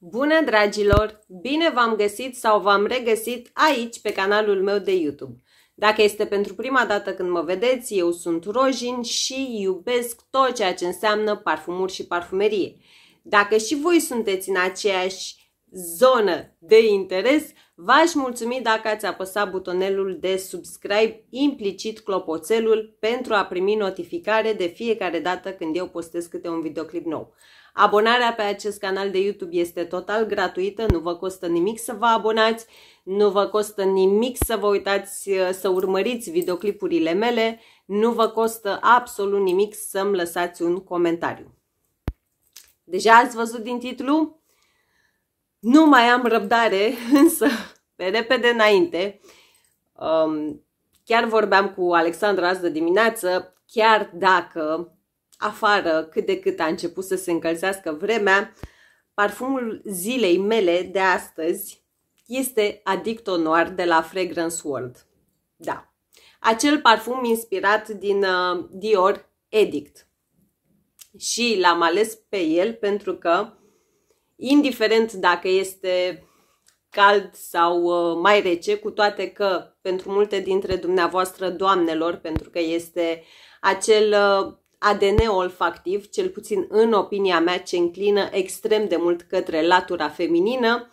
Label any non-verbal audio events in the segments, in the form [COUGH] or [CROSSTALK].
Bună, dragilor! Bine v-am găsit sau v-am regăsit aici, pe canalul meu de YouTube. Dacă este pentru prima dată când mă vedeți, eu sunt Rojin și iubesc tot ceea ce înseamnă parfumuri și parfumerie. Dacă și voi sunteți în aceeași zonă de interes, V-aș mulțumi dacă ați apăsat butonelul de subscribe, implicit clopoțelul, pentru a primi notificare de fiecare dată când eu postez câte un videoclip nou. Abonarea pe acest canal de YouTube este total gratuită, nu vă costă nimic să vă abonați, nu vă costă nimic să vă uitați, să urmăriți videoclipurile mele, nu vă costă absolut nimic să-mi lăsați un comentariu. Deja ați văzut din titlu? Nu mai am răbdare, [LAUGHS] însă, pe repede înainte, um, chiar vorbeam cu Alexandra azi de dimineață, chiar dacă afară cât de cât a început să se încălzească vremea, parfumul zilei mele de astăzi este Addict Noir de la Fragrance World. Da, acel parfum inspirat din uh, Dior Edict. Și l-am ales pe el pentru că indiferent dacă este cald sau uh, mai rece, cu toate că pentru multe dintre dumneavoastră doamnelor, pentru că este acel uh, ADN olfactiv, cel puțin în opinia mea, ce înclină extrem de mult către latura feminină,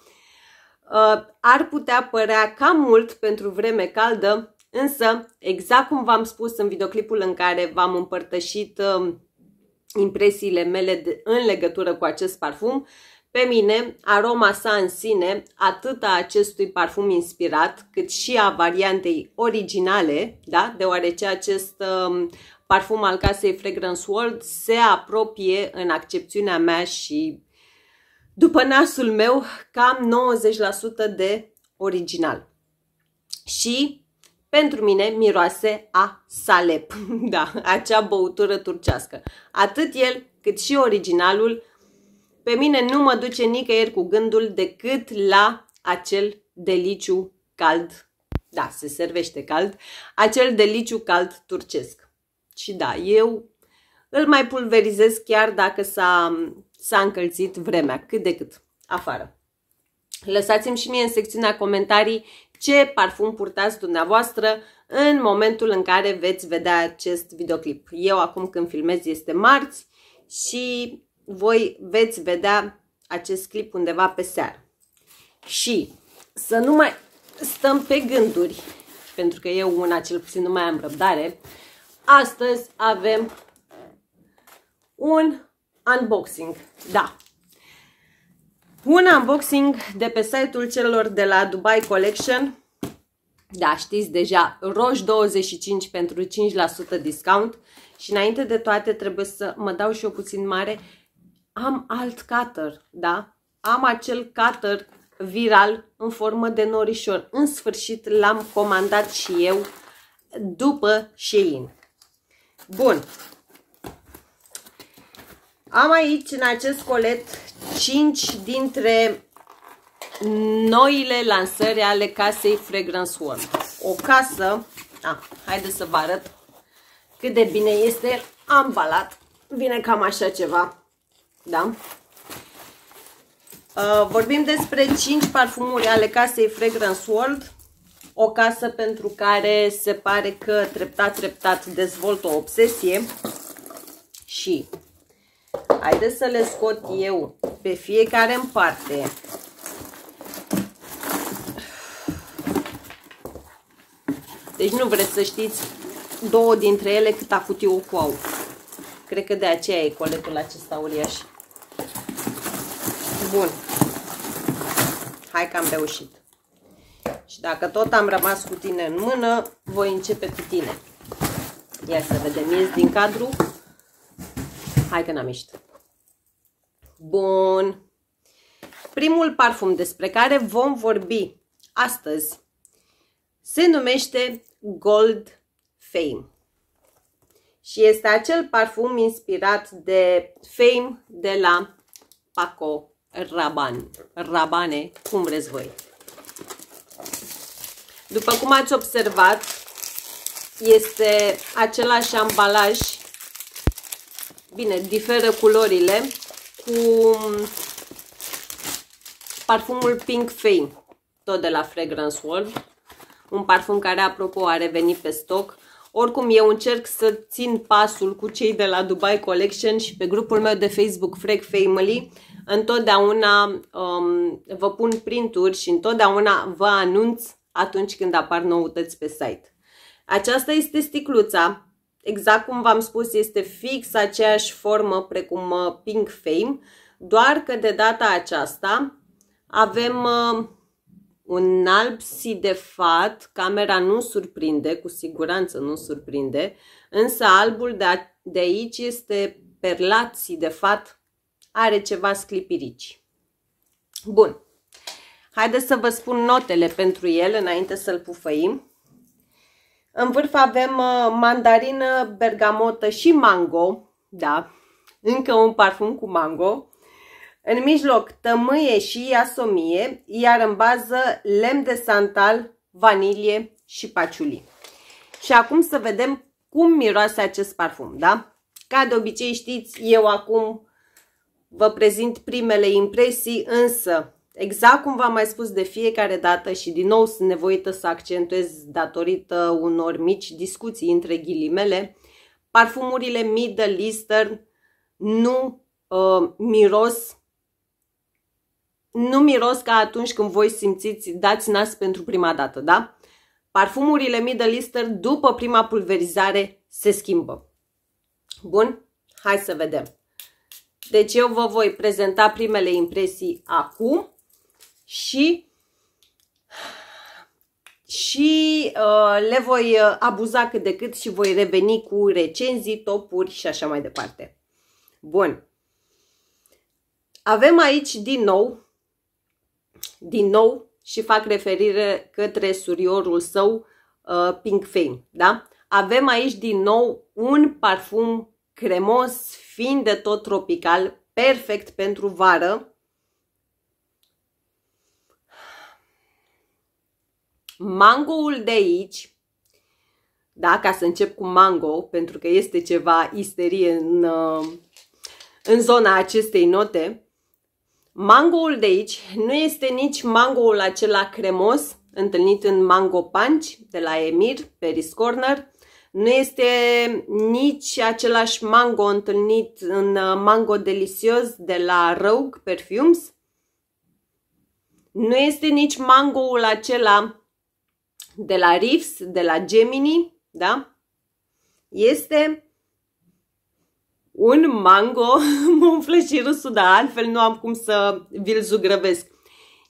uh, ar putea părea cam mult pentru vreme caldă, însă, exact cum v-am spus în videoclipul în care v-am împărtășit impresiile mele de, în legătură cu acest parfum, pe mine, aroma sa în sine, atât a acestui parfum inspirat, cât și a variantei originale, da? deoarece acest uh, parfum al casei Fragrance World se apropie în accepțiunea mea și după nasul meu cam 90% de original. Și pentru mine miroase a salep, [LAUGHS] da, acea băutură turcească. Atât el cât și originalul pe mine nu mă duce nicăieri cu gândul decât la acel deliciu cald. Da, se servește cald. Acel deliciu cald turcesc. Și da, eu îl mai pulverizez chiar dacă s-a, s-a încălzit vremea, cât de cât, afară. Lăsați-mi și mie în secțiunea comentarii ce parfum purtați dumneavoastră în momentul în care veți vedea acest videoclip. Eu acum când filmez este marți și voi veți vedea acest clip undeva pe seară. Și să nu mai stăm pe gânduri, pentru că eu una cel puțin nu mai am răbdare, astăzi avem un unboxing. Da, un unboxing de pe site-ul celor de la Dubai Collection. Da, știți deja, roș 25 pentru 5% discount. Și înainte de toate trebuie să mă dau și eu puțin mare am alt cutter, da? Am acel cutter viral în formă de norișor. În sfârșit l-am comandat și eu după Shein. Bun. Am aici în acest colet 5 dintre noile lansări ale casei Fragrance World. O casă, a, haideți să vă arăt cât de bine este ambalat. Vine cam așa ceva. Da? Uh, vorbim despre 5 parfumuri ale casei Fragrance World. O casă pentru care se pare că treptat, treptat dezvoltă o obsesie. Și haideți să le scot eu pe fiecare în parte. Deci nu vreți să știți două dintre ele cât a cutiu cu au. Cred că de aceea e coletul acesta uriaș. Bun. Hai că am reușit. Și dacă tot am rămas cu tine în mână, voi începe cu tine. Ia să vedem, ies din cadru. Hai că n-am ieșit. Bun. Primul parfum despre care vom vorbi astăzi se numește Gold Fame. Și este acel parfum inspirat de Fame de la Paco raban, rabane, cum vreți voi. După cum ați observat, este același ambalaj, bine, diferă culorile, cu parfumul Pink Fame, tot de la Fragrance World, un parfum care, apropo, a revenit pe stoc. Oricum, eu încerc să țin pasul cu cei de la Dubai Collection și pe grupul meu de Facebook Frag Family întotdeauna um, vă pun printuri și întotdeauna vă anunț atunci când apar noutăți pe site. Aceasta este sticluța. Exact cum v-am spus, este fix aceeași formă precum uh, Pink Fame, doar că de data aceasta avem uh, un alb sidefat, camera nu surprinde, cu siguranță nu surprinde, însă albul de, de aici este perlat sidefat are ceva sclipirici. Bun. Haideți să vă spun notele pentru el înainte să-l pufăim. În vârf avem uh, mandarină, bergamotă și mango. Da, încă un parfum cu mango. În mijloc tămâie și iasomie, iar în bază lemn de santal, vanilie și paciuli. Și acum să vedem cum miroase acest parfum, da? Ca de obicei știți, eu acum vă prezint primele impresii, însă, exact cum v-am mai spus de fiecare dată și din nou sunt nevoită să accentuez datorită unor mici discuții între ghilimele, parfumurile Middle Eastern nu uh, miros nu miros ca atunci când voi simțiți dați nas pentru prima dată, da? Parfumurile Middle Eastern după prima pulverizare se schimbă. Bun, hai să vedem. Deci eu vă voi prezenta primele impresii acum și și uh, le voi uh, abuza cât de cât și voi reveni cu recenzii, topuri și așa mai departe. Bun. Avem aici din nou, din nou și fac referire către suriorul său uh, Pink Fame, da? Avem aici din nou un parfum cremos, fiind de tot tropical, perfect pentru vară. Mangoul de aici, da, ca să încep cu mango, pentru că este ceva isterie în, uh, în zona acestei note, mangoul de aici nu este nici mangoul acela cremos, întâlnit în Mango Punch de la Emir, Peris Corner, nu este nici același mango întâlnit în uh, Mango Delicios de la Rogue Perfumes. Nu este nici mangoul acela de la Riffs, de la Gemini, da? Este un mango, [LAUGHS] mă umflă și râsul, dar altfel nu am cum să vi-l zugrăvesc.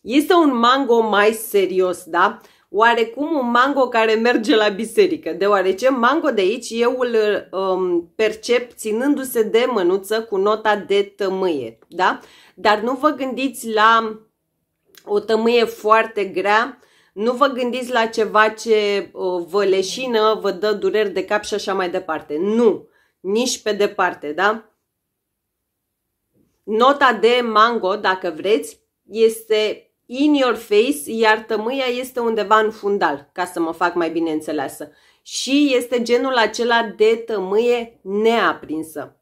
Este un mango mai serios, da? oarecum un mango care merge la biserică, deoarece mango de aici eu îl um, percep ținându-se de mânuță cu nota de tămâie, da? Dar nu vă gândiți la o tămâie foarte grea, nu vă gândiți la ceva ce uh, vă leșină, vă dă dureri de cap și așa mai departe. Nu, nici pe departe, da? Nota de mango, dacă vreți, este in your face, iar tămâia este undeva în fundal, ca să mă fac mai bine înțeleasă. Și este genul acela de tămâie neaprinsă.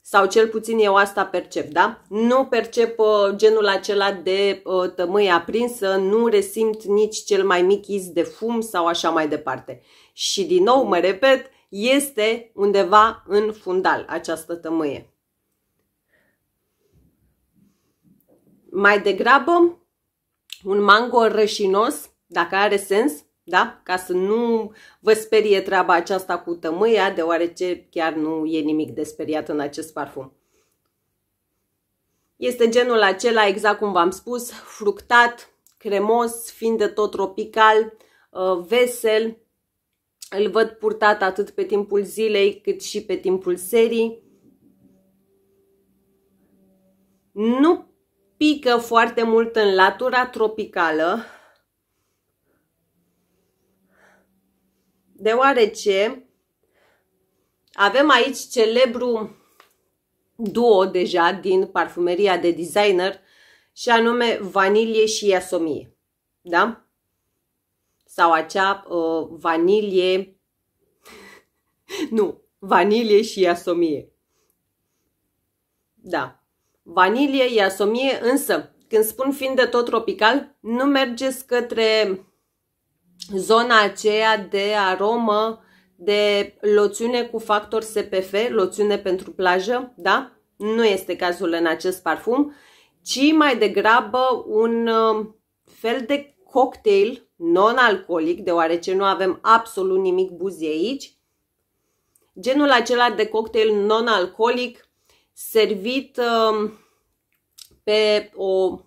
Sau cel puțin eu asta percep, da? Nu percep uh, genul acela de uh, tămâie aprinsă, nu resimt nici cel mai mic iz de fum sau așa mai departe. Și din nou, mă repet, este undeva în fundal această tămâie. Mai degrabă, un mango rășinos, dacă are sens, da? Ca să nu vă sperie treaba aceasta cu tămâia, deoarece chiar nu e nimic de speriat în acest parfum. Este genul acela, exact cum v-am spus, fructat, cremos, fiind de tot tropical, uh, vesel. Îl văd purtat atât pe timpul zilei cât și pe timpul serii. Nu pică foarte mult în latura tropicală, deoarece avem aici celebru duo deja din parfumeria de designer și anume vanilie și iasomie. Da? Sau acea uh, vanilie [LAUGHS] nu, vanilie și iasomie. Da. Vanilie iasomie, însă, când spun fiind de tot tropical, nu mergeți către zona aceea de aromă, de loțiune cu factor SPF, loțiune pentru plajă, da? Nu este cazul în acest parfum, ci mai degrabă un uh, fel de cocktail non-alcoolic, deoarece nu avem absolut nimic buzi aici. Genul acela de cocktail non-alcoolic servit uh, pe o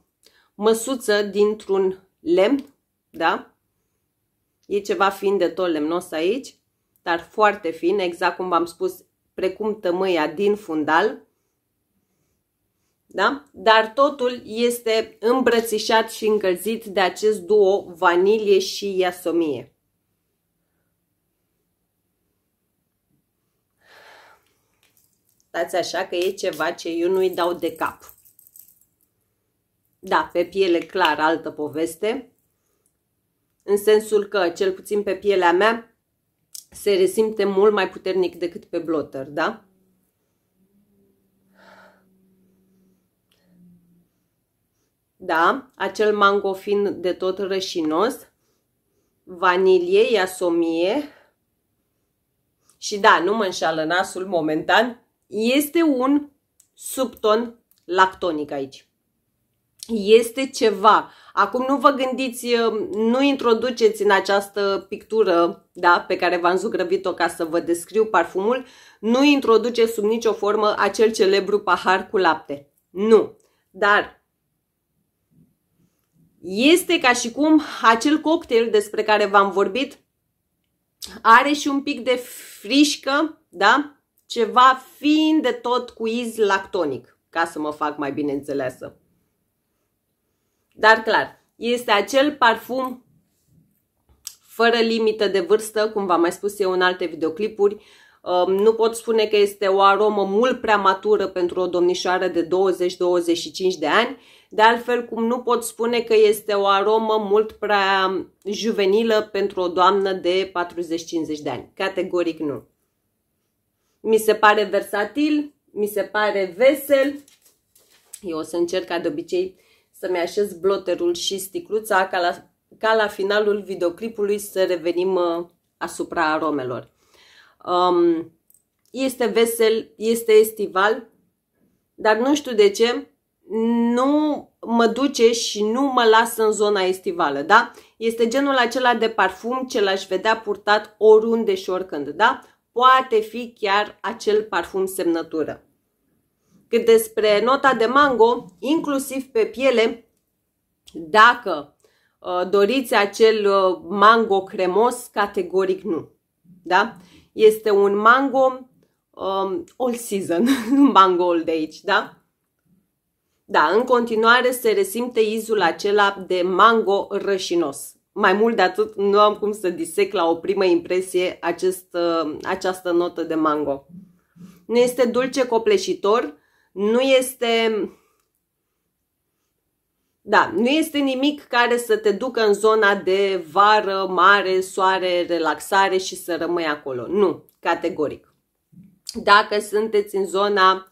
măsuță dintr-un lemn, da? E ceva fin de tot lemnos aici, dar foarte fin, exact cum v-am spus, precum tămâia din fundal, da? Dar totul este îmbrățișat și încălzit de acest duo vanilie și iasomie. Stați așa că e ceva ce eu nu-i dau de cap. Da, pe piele clar, altă poveste. În sensul că, cel puțin pe pielea mea, se resimte mult mai puternic decât pe blotter, da? Da, acel mango fin de tot rășinos, vanilie, iasomie și da, nu mă înșală nasul momentan, este un subton lactonic aici este ceva. Acum nu vă gândiți, uh, nu introduceți în această pictură da, pe care v-am zugrăvit-o ca să vă descriu parfumul, nu introduceți sub nicio formă acel celebru pahar cu lapte. Nu. Dar este ca și cum acel cocktail despre care v-am vorbit are și un pic de frișcă, da? Ceva fiind de tot cu iz lactonic, ca să mă fac mai bine înțeleasă. Dar clar, este acel parfum fără limită de vârstă, cum v-am mai spus eu în alte videoclipuri. Um, nu pot spune că este o aromă mult prea matură pentru o domnișoară de 20-25 de ani, de altfel cum nu pot spune că este o aromă mult prea juvenilă pentru o doamnă de 40-50 de ani. Categoric nu. Mi se pare versatil, mi se pare vesel. Eu o să încerc ca de obicei să-mi așez bloterul și sticluța ca la, ca la finalul videoclipului să revenim uh, asupra aromelor. Um, este vesel, este estival, dar nu știu de ce, nu mă duce și nu mă lasă în zona estivală, da? Este genul acela de parfum ce l-aș vedea purtat oriunde și oricând, da? Poate fi chiar acel parfum semnătură cât despre nota de mango, inclusiv pe piele, dacă uh, doriți acel uh, mango cremos, categoric nu. Da? Este un mango um, all season, [LAUGHS] mango all de aici, da? Da, în continuare se resimte izul acela de mango rășinos. Mai mult de atât, nu am cum să disec la o primă impresie acest, uh, această notă de mango. Nu este dulce copleșitor, nu este... Da, nu este nimic care să te ducă în zona de vară, mare, soare, relaxare și să rămâi acolo. Nu, categoric. Dacă sunteți în zona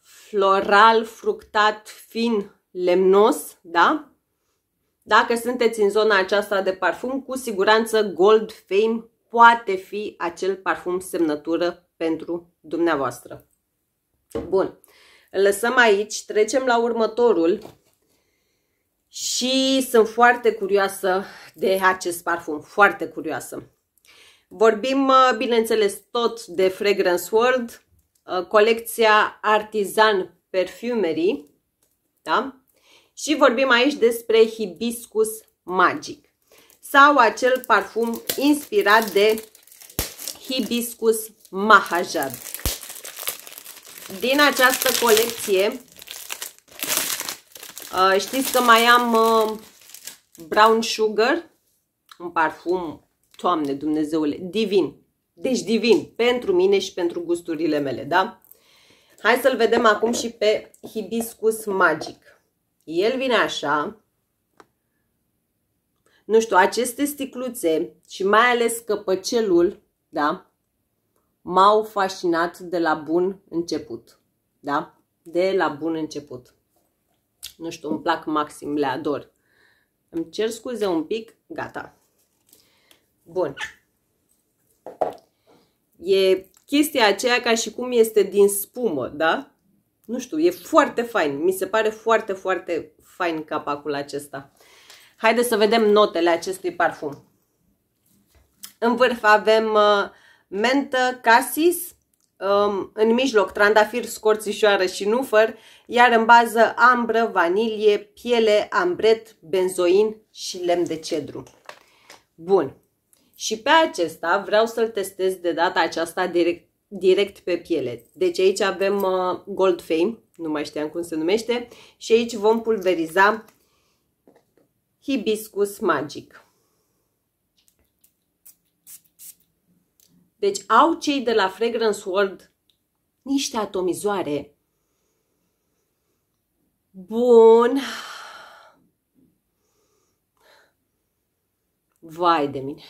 floral, fructat, fin, lemnos, da? Dacă sunteți în zona aceasta de parfum, cu siguranță Gold Fame poate fi acel parfum semnătură pentru dumneavoastră. Bun. Îl lăsăm aici, trecem la următorul și sunt foarte curioasă de acest parfum, foarte curioasă. Vorbim, uh, bineînțeles, tot de Fragrance World, uh, colecția Artisan Perfumery, da? Și vorbim aici despre Hibiscus Magic sau acel parfum inspirat de Hibiscus Mahajad din această colecție. Uh, știți că mai am uh, Brown Sugar, un parfum, toamne, Dumnezeule, divin. Deci divin, pentru mine și pentru gusturile mele, da? Hai să-l vedem acum și pe Hibiscus Magic. El vine așa. Nu știu, aceste sticluțe și mai ales căpăcelul, da? m-au fascinat de la bun început. Da? De la bun început. Nu știu, îmi plac maxim, le ador. Îmi cer scuze un pic, gata. Bun. E chestia aceea ca și cum este din spumă, da? Nu știu, e foarte fain. Mi se pare foarte, foarte fain capacul acesta. Haideți să vedem notele acestui parfum. În vârf avem uh, mentă, casis, um, în mijloc trandafir, scorțișoară și nufăr, iar în bază ambră, vanilie, piele, ambret, benzoin și lemn de cedru. Bun. Și pe acesta vreau să-l testez de data aceasta direct, direct pe piele. Deci aici avem uh, Gold Fame, nu mai știam cum se numește, și aici vom pulveriza hibiscus magic. Deci au cei de la Fragrance World niște atomizoare. Bun. Vai de mine.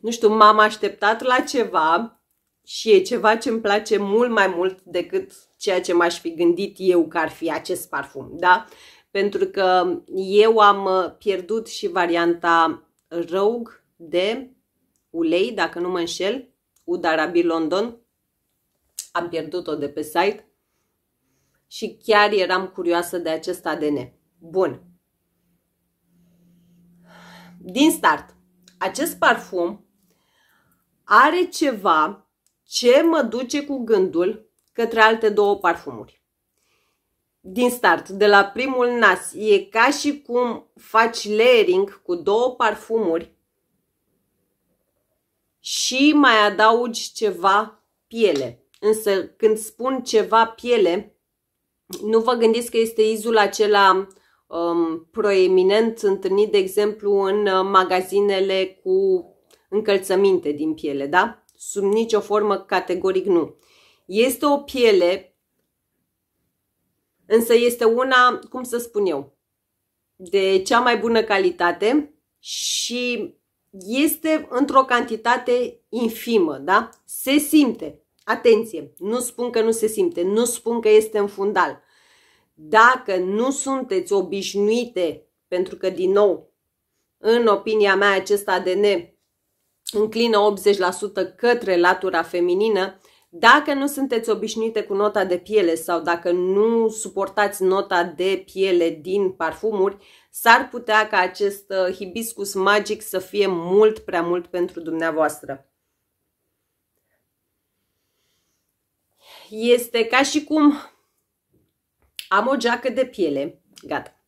Nu știu, m-am așteptat la ceva și e ceva ce îmi place mult mai mult decât ceea ce m-aș fi gândit eu că ar fi acest parfum, da? pentru că eu am uh, pierdut și varianta Rogue de ulei, dacă nu mă înșel, Udarabi London. Am pierdut-o de pe site și chiar eram curioasă de acest ADN. Bun. Din start, acest parfum are ceva ce mă duce cu gândul către alte două parfumuri din start, de la primul nas. E ca și cum faci layering cu două parfumuri și mai adaugi ceva piele. Însă când spun ceva piele, nu vă gândiți că este izul acela um, proeminent întâlnit, de exemplu, în uh, magazinele cu încălțăminte din piele, da? Sub nicio formă, categoric nu. Este o piele însă este una, cum să spun eu, de cea mai bună calitate și este într-o cantitate infimă, da? Se simte. Atenție, nu spun că nu se simte, nu spun că este în fundal. Dacă nu sunteți obișnuite, pentru că, din nou, în opinia mea, acest ADN înclină 80% către latura feminină, dacă nu sunteți obișnuite cu nota de piele sau dacă nu suportați nota de piele din parfumuri, s-ar putea ca acest uh, hibiscus magic să fie mult prea mult pentru dumneavoastră. Este ca și cum am o geacă de piele, gata,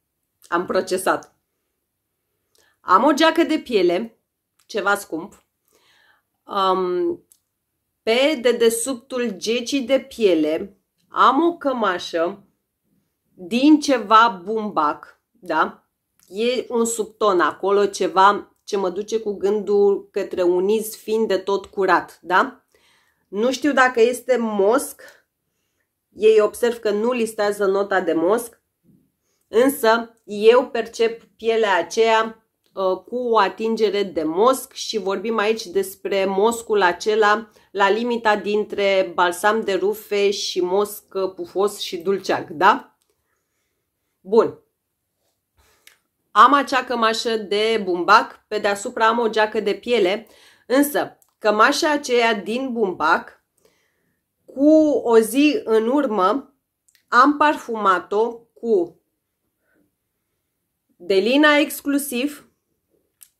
am procesat. Am o geacă de piele, ceva scump, um, pe dedesubtul gecii de piele am o cămașă din ceva bumbac, da? E un subton acolo, ceva ce mă duce cu gândul către un iz fiind de tot curat, da? Nu știu dacă este mosc, ei observ că nu listează nota de mosc, însă eu percep pielea aceea Uh, cu o atingere de mosc și vorbim aici despre moscul acela la limita dintre balsam de rufe și mosc uh, pufos și dulceac, da? Bun. Am acea cămașă de bumbac, pe deasupra am o geacă de piele, însă cămașa aceea din bumbac, cu o zi în urmă, am parfumat-o cu Delina exclusiv,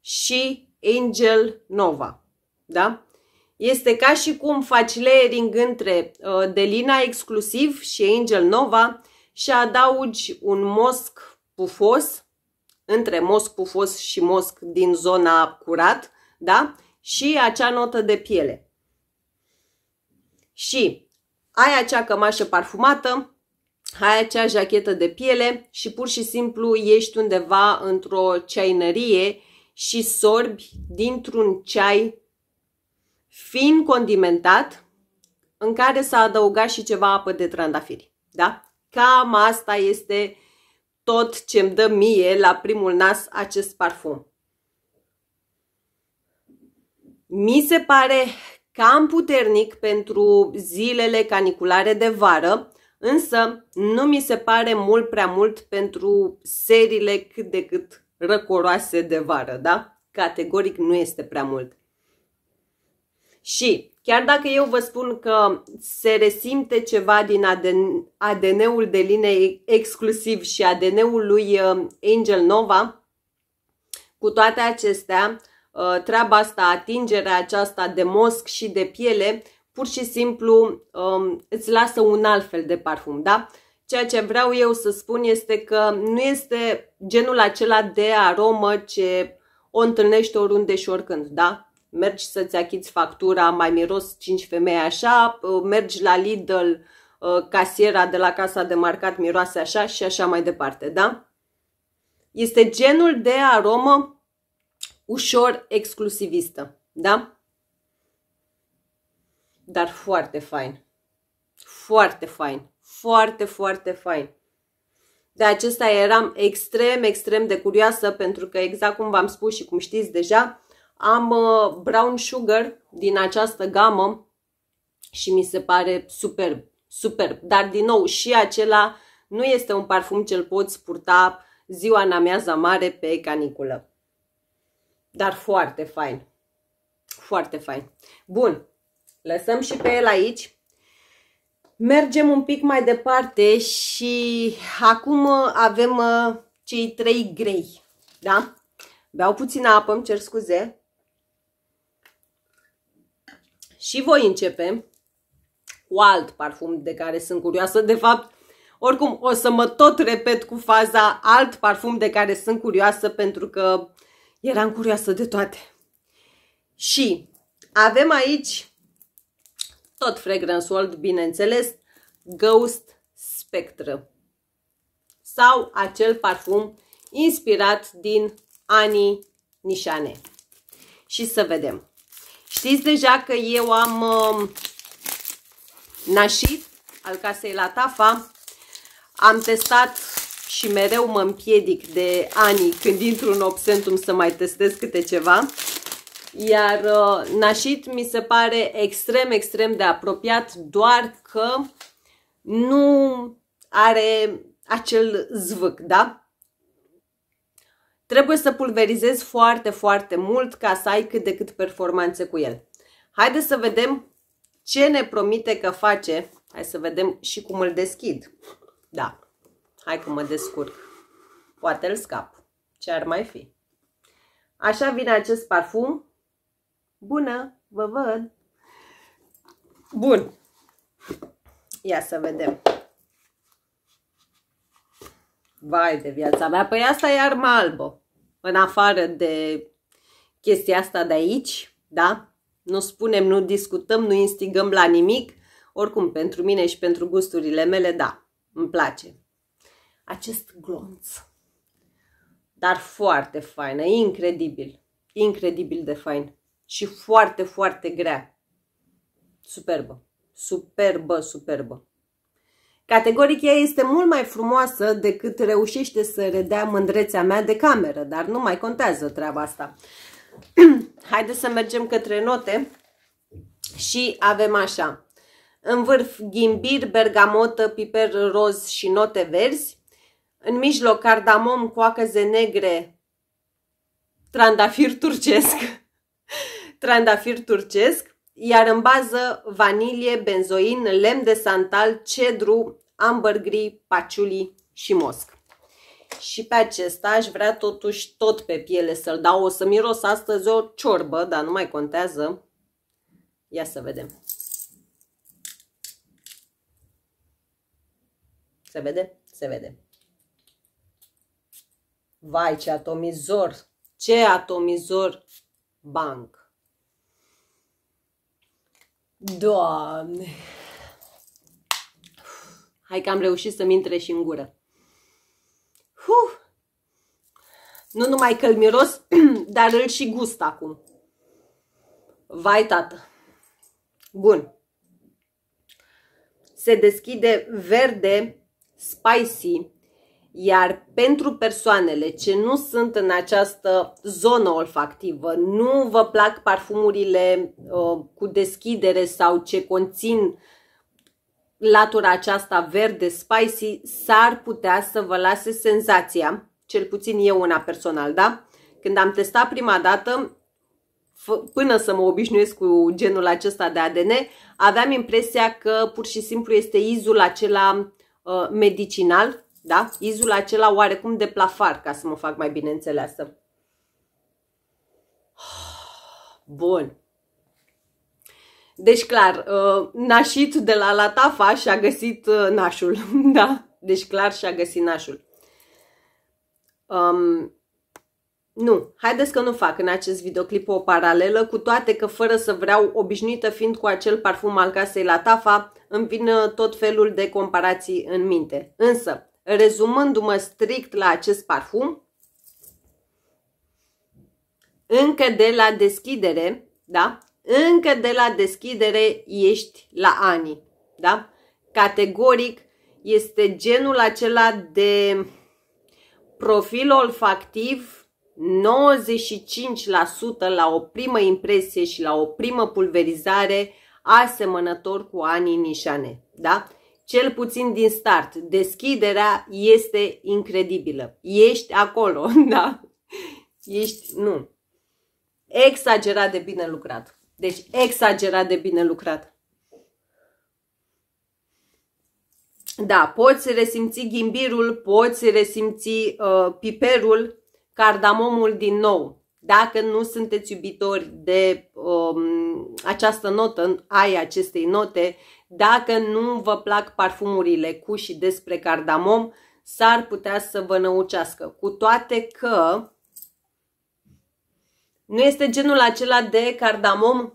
și Angel Nova. Da? Este ca și cum faci layering între uh, Delina exclusiv și Angel Nova și adaugi un mosc pufos, între mosc pufos și mosc din zona curat, da? Și acea notă de piele. Și ai acea cămașă parfumată, ai acea jachetă de piele și pur și simplu ești undeva într-o ceainărie și sorbi dintr-un ceai fin condimentat în care s-a adăugat și ceva apă de trandafiri. Da? Cam asta este tot ce îmi dă mie la primul nas acest parfum. Mi se pare cam puternic pentru zilele caniculare de vară, însă nu mi se pare mult prea mult pentru serile cât de cât răcoroase de vară, da? Categoric nu este prea mult. Și chiar dacă eu vă spun că se resimte ceva din ADN, ul de linie exclusiv și ADN-ul lui uh, Angel Nova, cu toate acestea, uh, treaba asta, atingerea aceasta de mosc și de piele, pur și simplu um, îți lasă un alt fel de parfum, da? Ceea ce vreau eu să spun este că nu este genul acela de aromă ce o întâlnești oriunde și oricând, da? Mergi să-ți achiți factura, mai miros 5 femei așa, ă, mergi la Lidl, ă, casiera de la casa de marcat miroase așa și așa mai departe, da? Este genul de aromă ușor exclusivistă, da? Dar foarte fain. Foarte fain foarte, foarte fain. De acesta eram extrem, extrem de curioasă pentru că exact cum v-am spus și cum știți deja, am uh, brown sugar din această gamă și mi se pare superb, superb. Dar din nou și acela nu este un parfum ce-l poți purta ziua în amiaza mare pe caniculă. Dar foarte fain. Foarte fain. Bun. Lăsăm și pe el aici. Mergem un pic mai departe și acum avem uh, cei trei grei, da? Beau puțină apă, îmi cer scuze. Și voi începe cu alt parfum de care sunt curioasă. De fapt, oricum, o să mă tot repet cu faza alt parfum de care sunt curioasă pentru că eram curioasă de toate. Și avem aici tot Fragrance World, bineînțeles, Ghost Spectre. Sau acel parfum inspirat din anii nișane. Și să vedem. Știți deja că eu am uh, nașit al casei la Tafa. Am testat și mereu mă împiedic de ani când intru în obsentum să mai testez câte ceva. Iar uh, nașit mi se pare extrem, extrem de apropiat, doar că nu are acel zvâc, da? Trebuie să pulverizezi foarte, foarte mult ca să ai cât de cât performanțe cu el. Haideți să vedem ce ne promite că face. Hai să vedem și cum îl deschid. Da, hai cum mă descurc. Poate îl scap. Ce ar mai fi? Așa vine acest parfum Bună, vă văd! Bun. Ia să vedem. Vai de viața mea. Păi asta e arma albă. În afară de chestia asta de aici, da? Nu spunem, nu discutăm, nu instigăm la nimic. Oricum, pentru mine și pentru gusturile mele, da, îmi place. Acest glonț. Dar foarte faină, incredibil. Incredibil de fain și foarte, foarte grea. Superbă, superbă, superbă. Categoric ea este mult mai frumoasă decât reușește să redea mândrețea mea de cameră, dar nu mai contează treaba asta. [CLEARS THROAT] Haideți să mergem către note și avem așa. În vârf ghimbir, bergamotă, piper roz și note verzi. În mijloc cardamom, coacăze negre, trandafir turcesc trandafir turcesc, iar în bază vanilie, benzoin, lemn de santal, cedru, ambergris, paciuli și mosc. Și pe acesta aș vrea totuși tot pe piele să-l dau. O să miros astăzi o ciorbă, dar nu mai contează. Ia să vedem. Se vede? Se vede. Vai, ce atomizor! Ce atomizor banc! Doamne! Hai că am reușit să-mi intre și în gură. Uf. Nu numai că miros, [CLEARS THROAT] dar îl și gust acum. Vai, tată! Bun. Se deschide verde spicy iar pentru persoanele ce nu sunt în această zonă olfactivă, nu vă plac parfumurile uh, cu deschidere sau ce conțin latura aceasta verde, spicy, s-ar putea să vă lase senzația, cel puțin eu una personal, da? Când am testat prima dată, până să mă obișnuiesc cu genul acesta de ADN, aveam impresia că pur și simplu este izul acela ă, medicinal da? Izul acela oarecum de plafar, ca să mă fac mai bine înțeleasă. [SIGHS] Bun. Deci, clar, uh, nașit de la Latafa și-a găsit uh, nașul, [LAUGHS] da? Deci, clar, și-a găsit nașul. Um, nu, haideți că nu fac în acest videoclip o paralelă, cu toate că fără să vreau, obișnuită fiind cu acel parfum al casei Latafa, îmi vin uh, tot felul de comparații în minte. Însă, rezumându-mă strict la acest parfum, încă de la deschidere, da? Încă de la deschidere ești la ani, da? Categoric este genul acela de profil olfactiv 95% la o primă impresie și la o primă pulverizare asemănător cu anii nișane, da? cel puțin din start. Deschiderea este incredibilă. Ești acolo, [LAUGHS] da? Ești, nu. Exagerat de bine lucrat. Deci exagerat de bine lucrat. Da, poți resimți ghimbirul, poți resimți uh, piperul, cardamomul din nou. Dacă nu sunteți iubitori de um, această notă, ai acestei note, dacă nu vă plac parfumurile cu și despre cardamom, s-ar putea să vă năucească. Cu toate că nu este genul acela de cardamom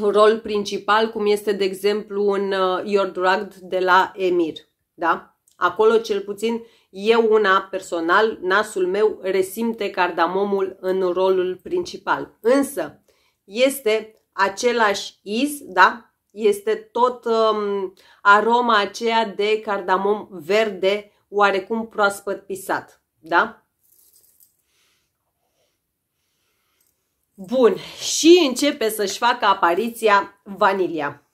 rol principal, cum este, de exemplu, în uh, Your Drugged de la Emir. Da? Acolo, cel puțin, eu una personal, nasul meu resimte cardamomul în rolul principal. Însă, este același iz, da? este tot um, aroma aceea de cardamom verde, oarecum proaspăt pisat, da? Bun, și începe să-și facă apariția vanilia.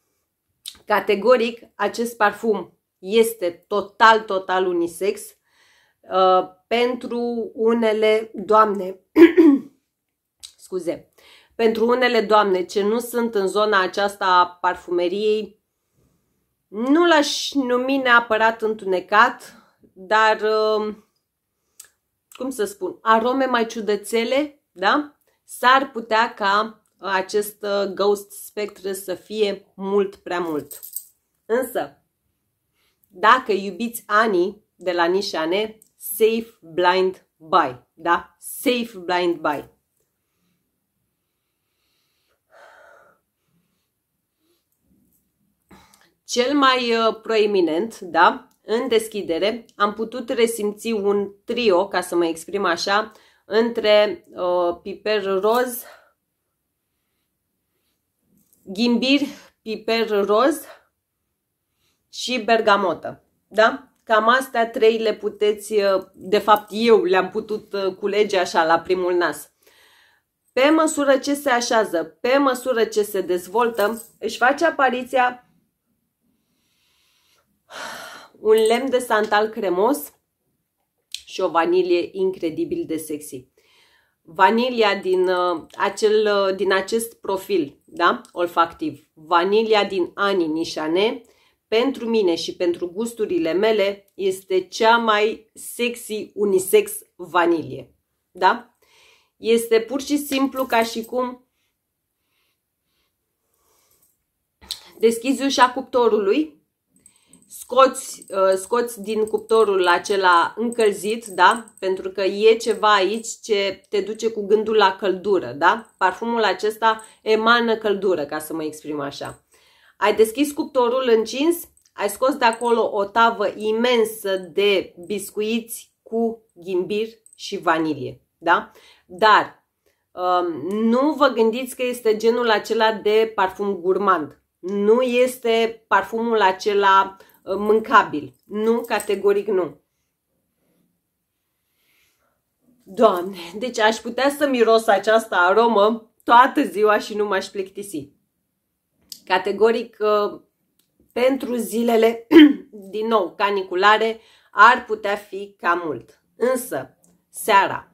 Categoric, acest parfum este total, total unisex uh, pentru unele doamne, [CLEARS THROAT] scuze, pentru unele doamne ce nu sunt în zona aceasta a parfumeriei, nu l-aș numi neapărat întunecat, dar, um, cum să spun, arome mai ciudățele, da? S-ar putea ca acest uh, Ghost Spectre să fie mult prea mult. Însă, dacă iubiți Ani de la Nișane, Safe Blind Buy, da? Safe Blind Buy. Cel mai uh, proeminent, da, în deschidere, am putut resimți un trio, ca să mă exprim așa, între uh, piper roz, ghimbir, piper roz și bergamotă. Da? Cam astea trei le puteți, uh, de fapt eu le-am putut uh, culege așa la primul nas. Pe măsură ce se așează, pe măsură ce se dezvoltă, își face apariția un lemn de santal cremos și o vanilie incredibil de sexy. Vanilia din, uh, acel, uh, din acest profil da? olfactiv, vanilia din Ani Nișane, pentru mine și pentru gusturile mele este cea mai sexy unisex vanilie. Da? Este pur și simplu ca și cum deschizi ușa cuptorului scoți, uh, scoți din cuptorul acela încălzit, da? Pentru că e ceva aici ce te duce cu gândul la căldură, da? Parfumul acesta emană căldură, ca să mă exprim așa. Ai deschis cuptorul încins, ai scos de acolo o tavă imensă de biscuiți cu ghimbir și vanilie, da? Dar um, nu vă gândiți că este genul acela de parfum gurmand. Nu este parfumul acela uh, Uh, mâncabil. Nu, categoric nu. Doamne, deci aș putea să miros această aromă toată ziua și nu m-aș plictisi. Categoric, uh, pentru zilele, [CLEARS THROAT] din nou, caniculare, ar putea fi cam mult. Însă, seara,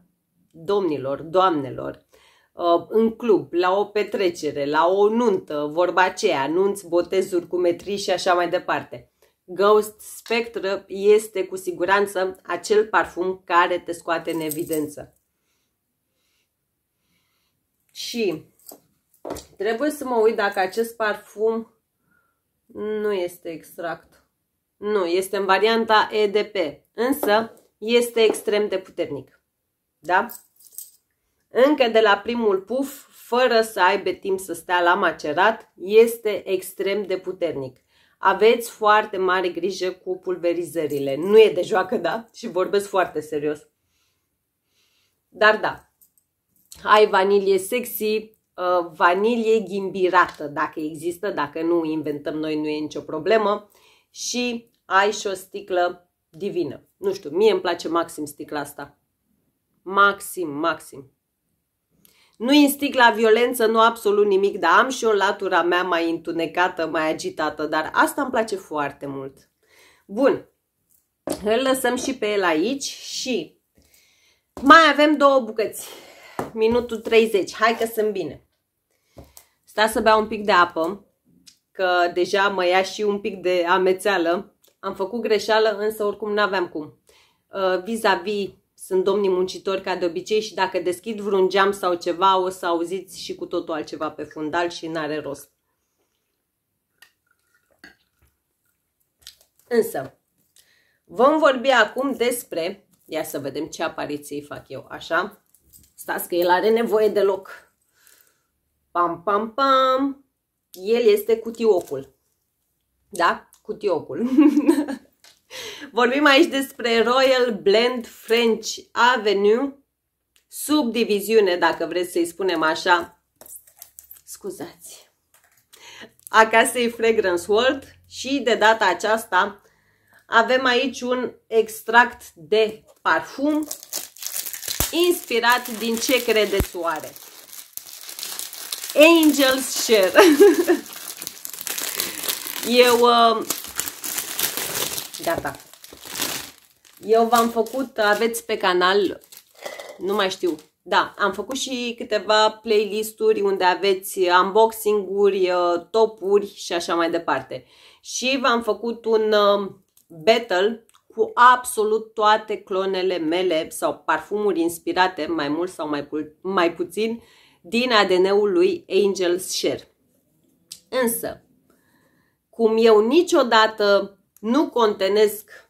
domnilor, doamnelor, uh, în club, la o petrecere, la o nuntă, vorba aceea, nunți, botezuri cu metri și așa mai departe. Ghost Spectre este cu siguranță acel parfum care te scoate în evidență. Și trebuie să mă uit dacă acest parfum nu este extract. Nu, este în varianta EDP, însă este extrem de puternic. Da? Încă de la primul puf, fără să aibă timp să stea la macerat, este extrem de puternic aveți foarte mare grijă cu pulverizările. Nu e de joacă, da? Și vorbesc foarte serios. Dar da, ai vanilie sexy, uh, vanilie ghimbirată, dacă există, dacă nu inventăm noi, nu e nicio problemă. Și ai și o sticlă divină. Nu știu, mie îmi place maxim sticla asta. Maxim, maxim. Nu instig la violență, nu absolut nimic, dar am și o latura mea mai întunecată, mai agitată, dar asta îmi place foarte mult. Bun, îl lăsăm și pe el aici și mai avem două bucăți. Minutul 30, hai că sunt bine. Sta să beau un pic de apă, că deja mă ia și un pic de amețeală. Am făcut greșeală, însă oricum n-aveam cum. Uh, vis-a-vis uh, -vis sunt domnii muncitori ca de obicei și dacă deschid vreun geam sau ceva o să auziți și cu totul altceva pe fundal și n-are rost. Însă, vom vorbi acum despre, ia să vedem ce apariții fac eu, așa? Stați că el are nevoie de loc. Pam, pam, pam. El este cutiocul. Da? Cutiocul. [LAUGHS] Vorbim aici despre Royal Blend French Avenue, subdiviziune, dacă vreți să-i spunem așa, scuzați, a casei Fragrance World și de data aceasta avem aici un extract de parfum inspirat din ce de soare. Angels Share. [LAUGHS] Eu uh, Gata. Eu v-am făcut, aveți pe canal, nu mai știu, da, am făcut și câteva playlisturi unde aveți unboxing-uri, uh, topuri și așa mai departe. Și v-am făcut un um, battle cu absolut toate clonele mele sau parfumuri inspirate, mai mult sau mai, pu mai puțin, din ADN-ul lui Angel Share. Însă, cum eu niciodată nu contenesc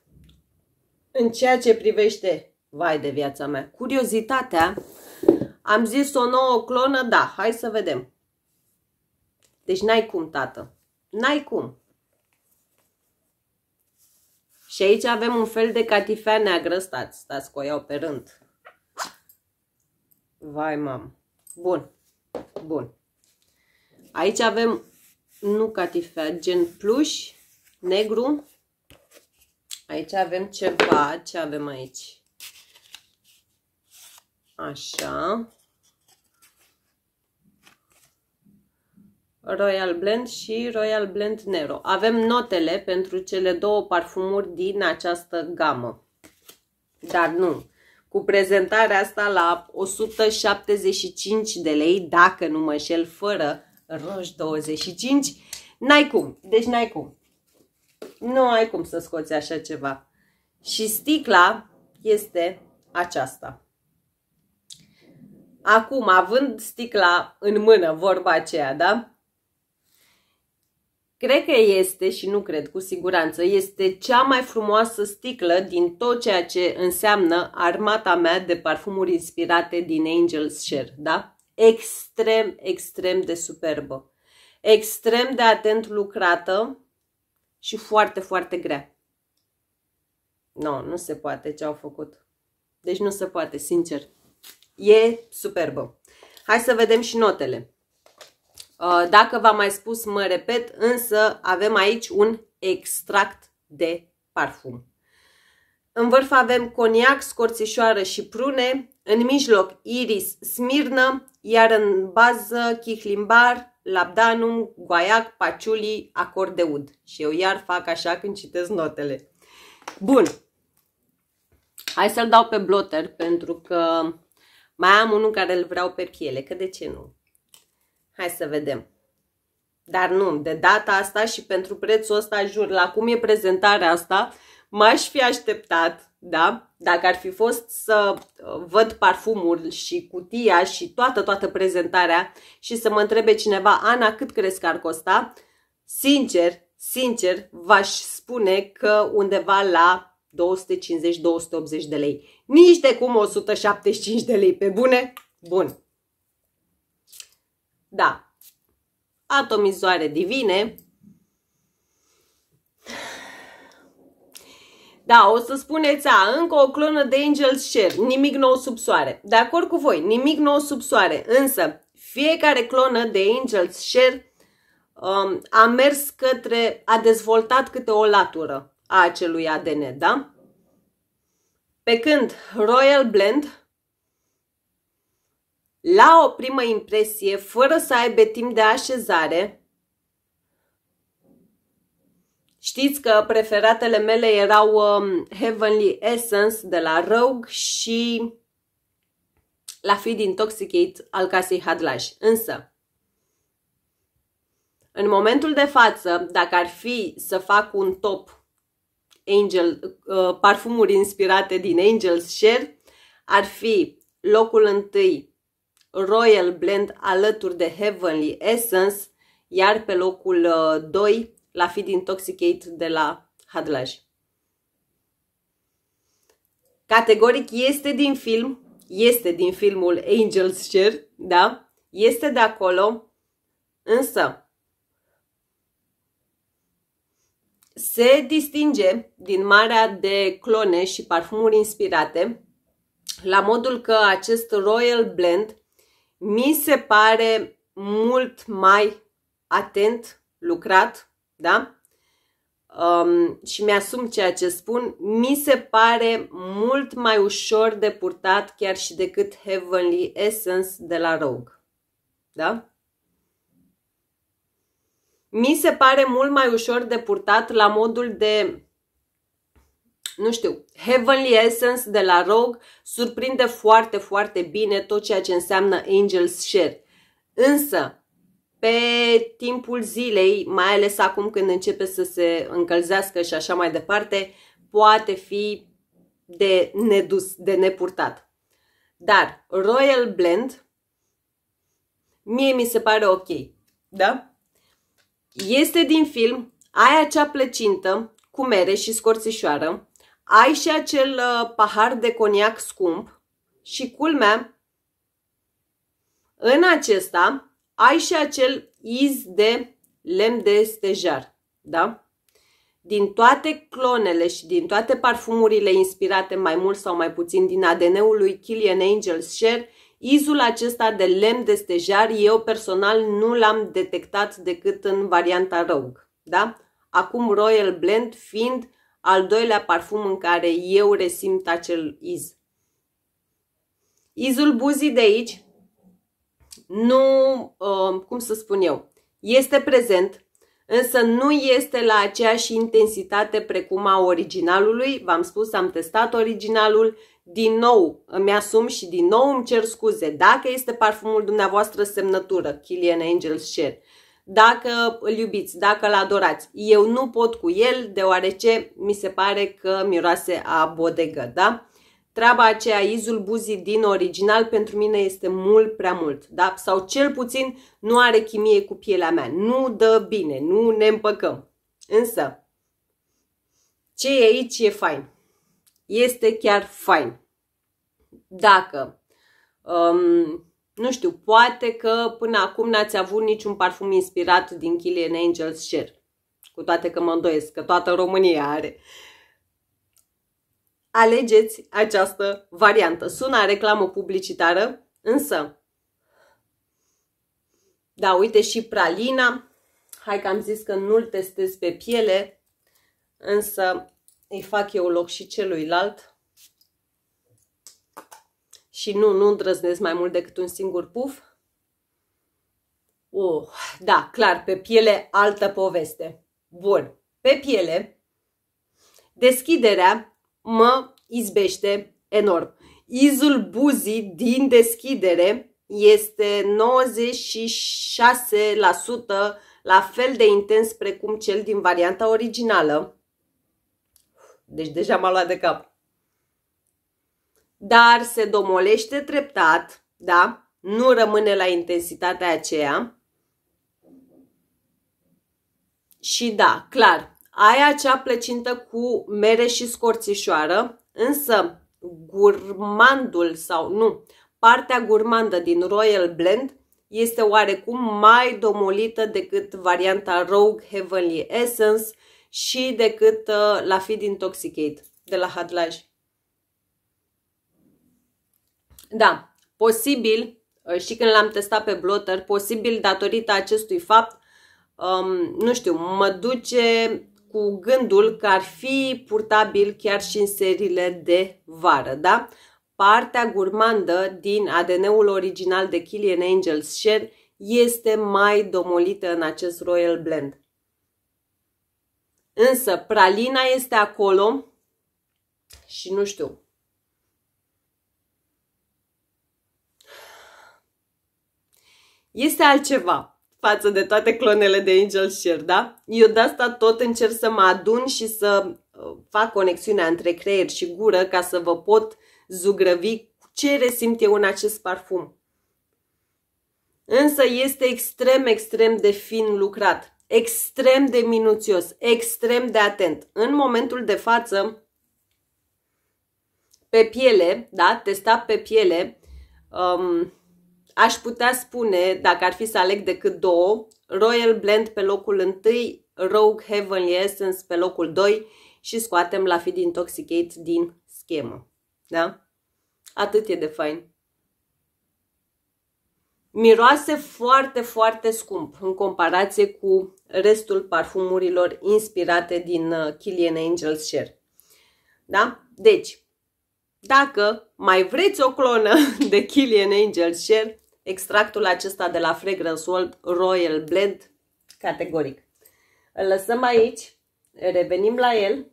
în ceea ce privește, vai de viața mea, curiozitatea, am zis o nouă clonă, da, hai să vedem. Deci n-ai cum, tată, n-ai cum. Și aici avem un fel de catifea neagră, stați, stați că o iau pe rând. Vai, mam. Bun, bun. Aici avem, nu catifea, gen pluș, negru, Aici avem ceva, ce avem aici? Așa. Royal Blend și Royal Blend Nero. Avem notele pentru cele două parfumuri din această gamă. Dar nu, cu prezentarea asta la 175 de lei, dacă nu mă șel, fără roș 25, n-ai cum, deci n-ai cum. Nu ai cum să scoți așa ceva. Și sticla este aceasta. Acum, având sticla în mână, vorba aceea, da? Cred că este și nu cred cu siguranță, este cea mai frumoasă sticlă din tot ceea ce înseamnă armata mea de parfumuri inspirate din Angel's Share, da? Extrem, extrem de superbă. Extrem de atent lucrată, și foarte, foarte grea. Nu, no, nu se poate ce au făcut. Deci nu se poate, sincer. E superbă. Hai să vedem și notele. Uh, dacă v-am mai spus, mă repet, însă avem aici un extract de parfum. În vârf avem coniac, scorțișoară și prune, în mijloc iris smirnă, iar în bază chihlimbar, labdanum, guaiac, paciuli, acordeud. Și eu iar fac așa când citesc notele. Bun. Hai să-l dau pe blotter pentru că mai am unul care îl vreau pe piele, că de ce nu? Hai să vedem. Dar nu, de data asta și pentru prețul ăsta, jur, la cum e prezentarea asta, m-aș fi așteptat, da? Dacă ar fi fost să uh, văd parfumul și cutia și toată, toată prezentarea și să mă întrebe cineva, Ana, cât crezi că ar costa? Sincer, sincer, v-aș spune că undeva la 250-280 de lei. Nici de cum 175 de lei pe bune. Bun. Da. Atomizoare divine, Da, o să spuneți, a, încă o clonă de Angel's Share, nimic nou sub soare. De acord cu voi, nimic nou sub soare, însă fiecare clonă de Angel's Share um, a mers către, a dezvoltat câte o latură a acelui ADN, da? Pe când Royal Blend, la o primă impresie, fără să aibă timp de așezare, Știți că preferatele mele erau um, Heavenly Essence de la Rogue și la Feed Intoxicate al casei Hadlash. Însă, în momentul de față, dacă ar fi să fac un top Angel, uh, parfumuri inspirate din Angel's Share, ar fi locul întâi Royal Blend alături de Heavenly Essence, iar pe locul 2 uh, la Feed Intoxicate de la Hadlaj. Categoric este din film, este din filmul Angel's Share, da? Este de acolo, însă se distinge din marea de clone și parfumuri inspirate la modul că acest Royal Blend mi se pare mult mai atent lucrat da? Um, și mi-asum ceea ce spun, mi se pare mult mai ușor de purtat chiar și decât Heavenly Essence de la Rogue. Da? Mi se pare mult mai ușor de purtat la modul de nu știu, Heavenly Essence de la Rogue surprinde foarte, foarte bine tot ceea ce înseamnă Angel's Share. Însă, pe timpul zilei, mai ales acum când începe să se încălzească și așa mai departe, poate fi de nedus, de nepurtat. Dar Royal Blend mie mi se pare ok, da? Este din film, ai acea plăcintă cu mere și scorțișoară, ai și acel uh, pahar de coniac scump și culmea, în acesta ai și acel iz de lemn de stejar, da? Din toate clonele și din toate parfumurile inspirate mai mult sau mai puțin din ADN-ul lui Killian Angels Share, izul acesta de lemn de stejar eu personal nu l-am detectat decât în varianta Rogue, da? Acum Royal Blend fiind al doilea parfum în care eu resimt acel iz. Izul buzii de aici nu, um, cum să spun eu, este prezent, însă nu este la aceeași intensitate precum a originalului. V-am spus, am testat originalul, din nou îmi asum și din nou îmi cer scuze. Dacă este parfumul dumneavoastră semnătură, Kilian Angels Share, dacă îl iubiți, dacă îl adorați. Eu nu pot cu el, deoarece mi se pare că miroase a bodegă, da? treaba aceea, izul buzii din original, pentru mine este mult prea mult. Da? Sau cel puțin nu are chimie cu pielea mea. Nu dă bine, nu ne împăcăm. Însă, ce e aici e fain. Este chiar fain. Dacă, um, nu știu, poate că până acum n-ați avut niciun parfum inspirat din Killian Angels Share. Cu toate că mă îndoiesc că toată România are. Uh, alegeți această variantă. Sună reclamă publicitară, însă, da, uite și pralina, hai că am zis că nu-l testez pe piele, însă îi fac eu loc și celuilalt. Și nu, nu îndrăznesc mai mult decât un singur puf. Oh, da, clar, pe piele altă poveste. Bun, pe piele, deschiderea mă izbește enorm. Izul buzii din deschidere este 96% la fel de intens precum cel din varianta originală. Deci deja m-a luat de cap. Dar se domolește treptat, da? Nu rămâne la intensitatea aceea. Și da, clar, ai acea plăcintă cu mere și scorțișoară, însă gurmandul sau nu, partea gurmandă din Royal Blend este oarecum mai domolită decât varianta Rogue Heavenly Essence și decât uh, la Feed Intoxicate de la Hadlaj. Da, posibil, uh, și când l-am testat pe blotter, posibil datorită acestui fapt, um, nu știu, mă duce cu gândul că ar fi purtabil chiar și în seriile de vară, da? Partea gurmandă din ADN-ul original de Killian Angels Share este mai domolită în acest Royal Blend. Însă pralina este acolo și nu știu. Este altceva față de toate clonele de Angel Share, da? Eu de asta tot încerc să mă adun și să uh, fac conexiunea între creier și gură ca să vă pot zugrăvi ce resimt eu în acest parfum. Însă este extrem, extrem de fin lucrat, extrem de minuțios, extrem de atent. În momentul de față, pe piele, da, testat pe piele, um, aș putea spune, dacă ar fi să aleg decât două, Royal Blend pe locul 1, Rogue Heavenly Essence pe locul 2 și scoatem la Feed Intoxicate din schemă. Da? Atât e de fain. Miroase foarte, foarte scump în comparație cu restul parfumurilor inspirate din uh, Killian Angels Share. Da? Deci, dacă mai vreți o clonă [LAUGHS] de Killian Angel Share, extractul acesta de la Fragrance World Royal Blend, categoric. Îl lăsăm aici, revenim la el.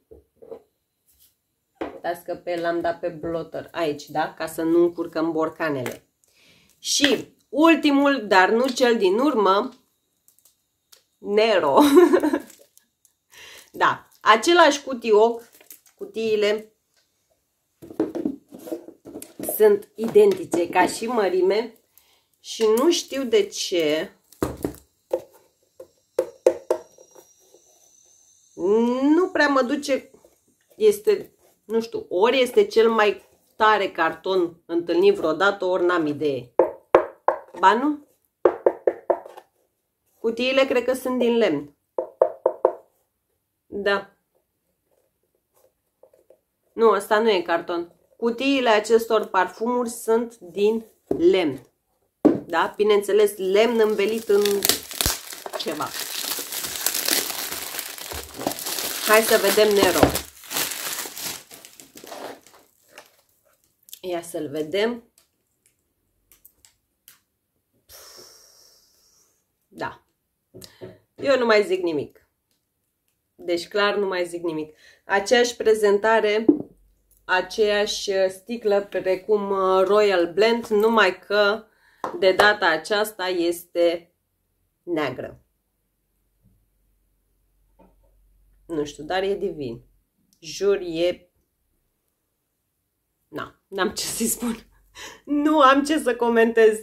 Uitați că pe l-am dat pe blotter aici, da? Ca să nu încurcăm borcanele. Și ultimul, dar nu cel din urmă, Nero. [LAUGHS] da, același cutioc, cutiile sunt identice ca și mărime, și nu știu de ce. Nu prea mă duce, este, nu știu, ori este cel mai tare carton întâlnit vreodată, ori n-am idee. Ba nu? Cutiile cred că sunt din lemn. Da. Nu, asta nu e carton. Cutiile acestor parfumuri sunt din lemn da? Bineînțeles, lemn învelit în ceva. Hai să vedem Nero. Ia să-l vedem. Da. Eu nu mai zic nimic. Deci clar nu mai zic nimic. Aceeași prezentare, aceeași sticlă precum uh, Royal Blend, numai că de data aceasta este neagră. Nu știu, dar e divin. Jur, e... Na, n-am ce să-i spun. nu am ce să comentez.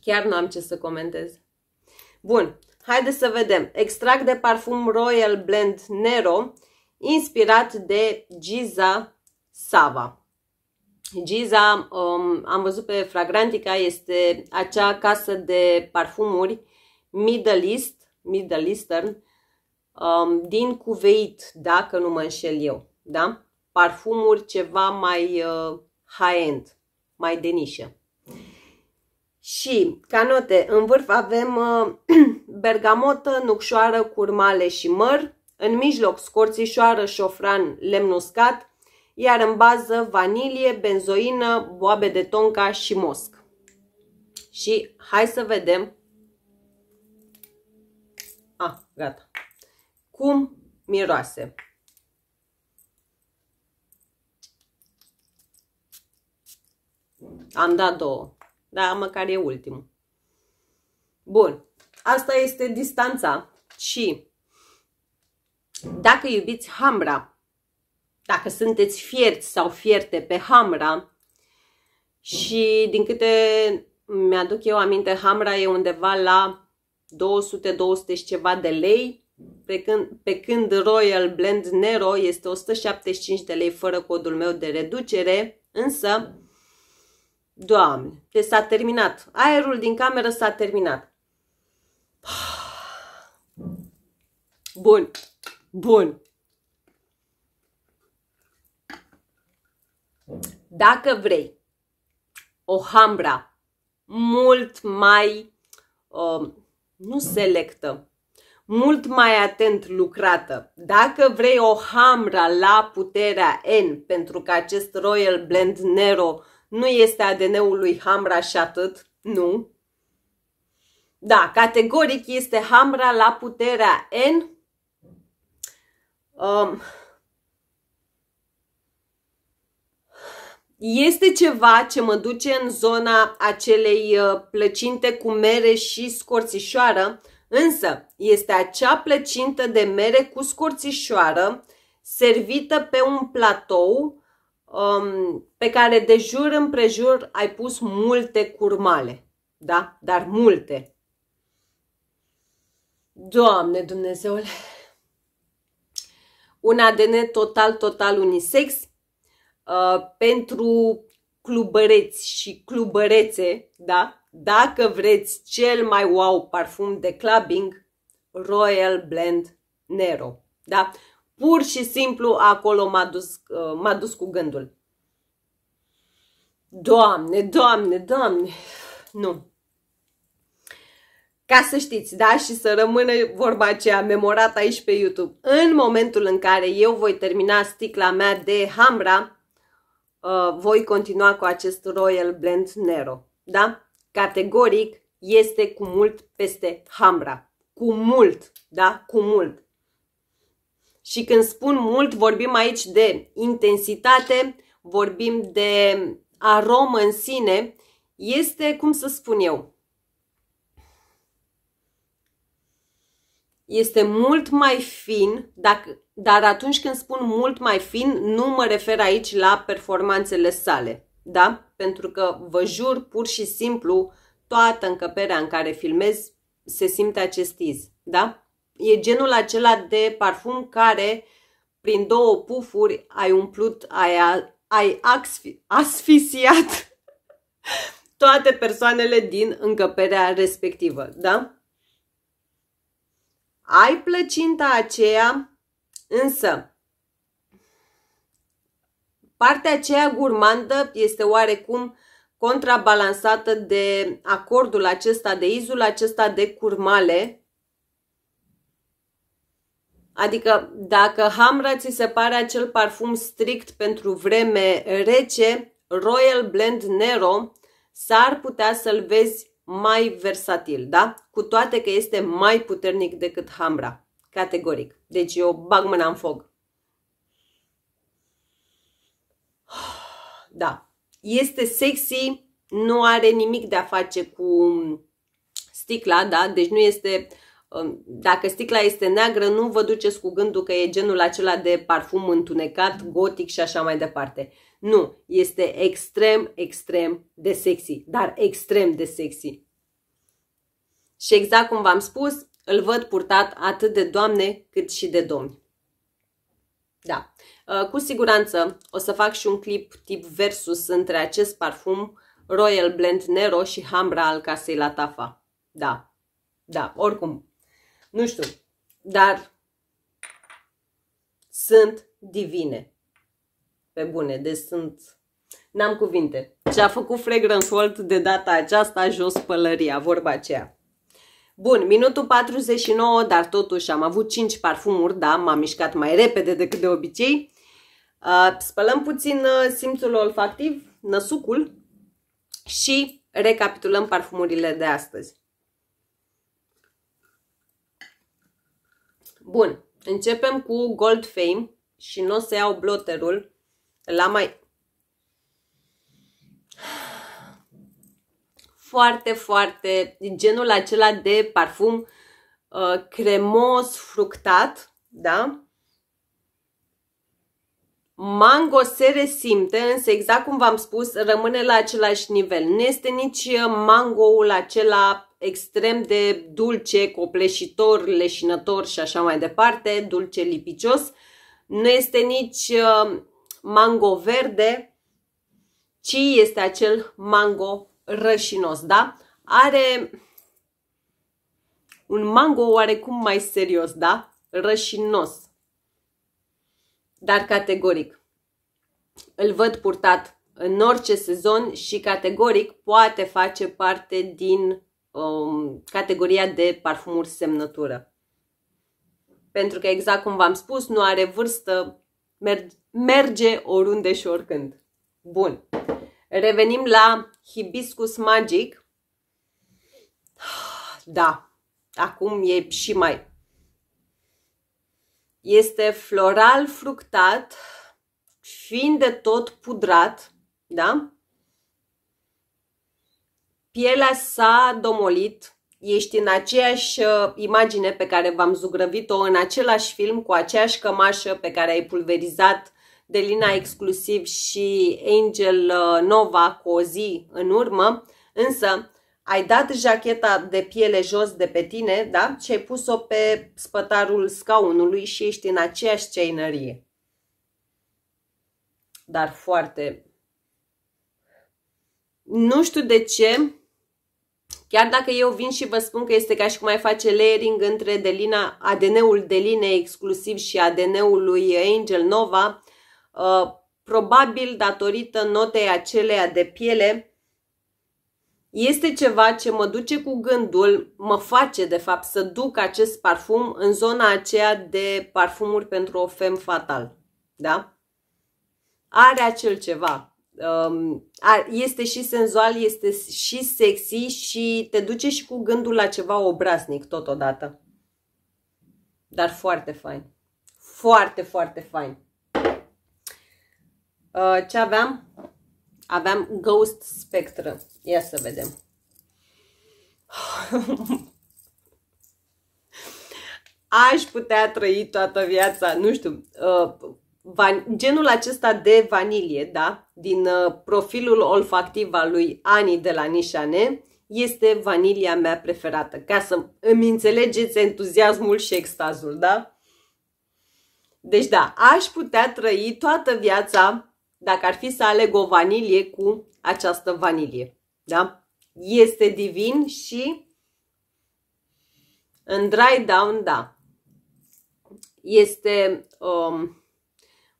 Chiar nu am ce să comentez. Bun, haideți să vedem. Extract de parfum Royal Blend Nero, inspirat de Giza Sava. Giza, um, am văzut pe Fragrantica, este acea casă de parfumuri Middle East, Middle Eastern, um, din cuveit, dacă nu mă înșel eu, da? Parfumuri ceva mai uh, high-end, mai de nișă. Și, ca note, în vârf avem uh, [CLEARS THROAT] bergamotă, nucșoară, curmale și măr, în mijloc scorțișoară, șofran, lemn uscat, iar în bază vanilie, benzoină, boabe de tonka și mosc. Și hai să vedem. Ah, gata. Cum miroase. Am dat două. Da, măcar e ultimul. Bun. Asta este distanța. Și dacă iubiți hambra, dacă sunteți fierți sau fierte pe Hamra și din câte mi-aduc eu aminte, Hamra e undeva la 200-200 și ceva de lei, pe când, pe când Royal Blend Nero este 175 de lei fără codul meu de reducere, însă, doamne, te deci s-a terminat. Aerul din cameră s-a terminat. [SIGHS] Bun, bun. Dacă vrei o hambra mult mai uh, nu selectă, mult mai atent lucrată. Dacă vrei o hambra la puterea N, pentru că acest Royal Blend Nero nu este ADN-ul lui hambra și atât, nu. Da, categoric este hambra la puterea N. Uh, este ceva ce mă duce în zona acelei uh, plăcinte cu mere și scorțișoară, însă este acea plăcintă de mere cu scorțișoară servită pe un platou um, pe care de jur împrejur ai pus multe curmale. Da? Dar multe. Doamne Dumnezeule! Un ADN total, total unisex Uh, pentru clubăreți și clubărețe, da? Dacă vreți cel mai wow parfum de clubbing, Royal Blend Nero, da? Pur și simplu acolo m-a dus, uh, dus cu gândul. Doamne, doamne, doamne, nu. Ca să știți, da, și să rămână vorba aceea memorată aici pe YouTube. În momentul în care eu voi termina sticla mea de Hamra, uh, voi continua cu acest Royal Blend Nero. Da? Categoric este cu mult peste Hambra. Cu mult, da? Cu mult. Și când spun mult, vorbim aici de intensitate, vorbim de aromă în sine. Este, cum să spun eu, este mult mai fin, dacă, dar atunci când spun mult mai fin, nu mă refer aici la performanțele sale, da? Pentru că vă jur pur și simplu toată încăperea în care filmez se simte acest iz, da? E genul acela de parfum care prin două pufuri ai umplut, ai, ai asfisiat [LAUGHS] toate persoanele din încăperea respectivă, da? ai plăcinta aceea, însă partea aceea gurmandă este oarecum contrabalansată de acordul acesta, de izul acesta de curmale. Adică dacă Hamra ți se pare acel parfum strict pentru vreme rece, Royal Blend Nero s-ar putea să-l vezi mai versatil, da? Cu toate că este mai puternic decât Hamra, categoric. Deci eu bag mâna în foc. [SIGHS] Da. Este sexy, nu are nimic de a face cu sticla, da? Deci nu este... Um, dacă sticla este neagră, nu vă duceți cu gândul că e genul acela de parfum întunecat, gotic și așa mai departe. Nu, este extrem, extrem de sexy, dar extrem de sexy. Și exact cum v-am spus, îl văd purtat atât de doamne cât și de domni. Da, uh, cu siguranță o să fac și un clip tip versus între acest parfum Royal Blend Nero și Hambra al casei la Tafa. Da, da, oricum, nu știu, dar sunt divine. Pe bune, deci sunt... N-am cuvinte. și a făcut Fragrance World de data aceasta jos pălăria, vorba aceea. Bun, minutul 49, dar totuși am avut 5 parfumuri, da, m-am mișcat mai repede decât de obicei. Uh, spălăm puțin uh, simțul olfactiv, năsucul și recapitulăm parfumurile de astăzi. Bun, începem cu Gold Fame și nu o să iau bloterul la mai... Foarte, foarte genul acela de parfum uh, cremos, fructat, da? Mango se resimte, însă exact cum v-am spus, rămâne la același nivel. Nu este nici uh, mangoul acela extrem de dulce, copleșitor, leșinător și așa mai departe, dulce lipicios. Nu este nici uh, mango verde, ci este acel mango rășinos, da? Are un mango oarecum mai serios, da? Rășinos. Dar categoric. Îl văd purtat în orice sezon și categoric poate face parte din um, categoria de parfumuri semnătură. Pentru că, exact cum v-am spus, nu are vârstă, merge merge oriunde și oricând. Bun. Revenim la hibiscus magic. Da, acum e și mai. Este floral fructat, fiind de tot pudrat, da? Pielea s-a domolit, ești în aceeași uh, imagine pe care v-am zugrăvit-o în același film cu aceeași cămașă pe care ai pulverizat de lina exclusiv și Angel uh, Nova cu o zi în urmă, însă ai dat jacheta de piele jos de pe tine, da? Și ai pus-o pe spătarul scaunului și ești în aceeași ceinărie. Dar foarte... Nu știu de ce, chiar dacă eu vin și vă spun că este ca și cum ai face layering între ADN-ul Delinei exclusiv și ADN-ul lui Angel Nova, Uh, probabil datorită notei aceleia de piele, este ceva ce mă duce cu gândul, mă face de fapt să duc acest parfum în zona aceea de parfumuri pentru o fem fatal. Da? Are acel ceva. Um, este și senzual, este și sexy și te duce și cu gândul la ceva obraznic totodată. Dar foarte fain. Foarte, foarte fain. Uh, ce aveam? Aveam Ghost Spectre. Ia să vedem. [LAUGHS] Aș putea trăi toată viața, nu știu, uh, genul acesta de vanilie, da, din uh, profilul olfactiv al lui Ani de la Nișane, este vanilia mea preferată, ca să îmi înțelegeți entuziasmul și extazul, da? Deci da, aș putea trăi toată viața dacă ar fi să aleg o vanilie cu această vanilie. Da? Este divin și în dry down, da, este um,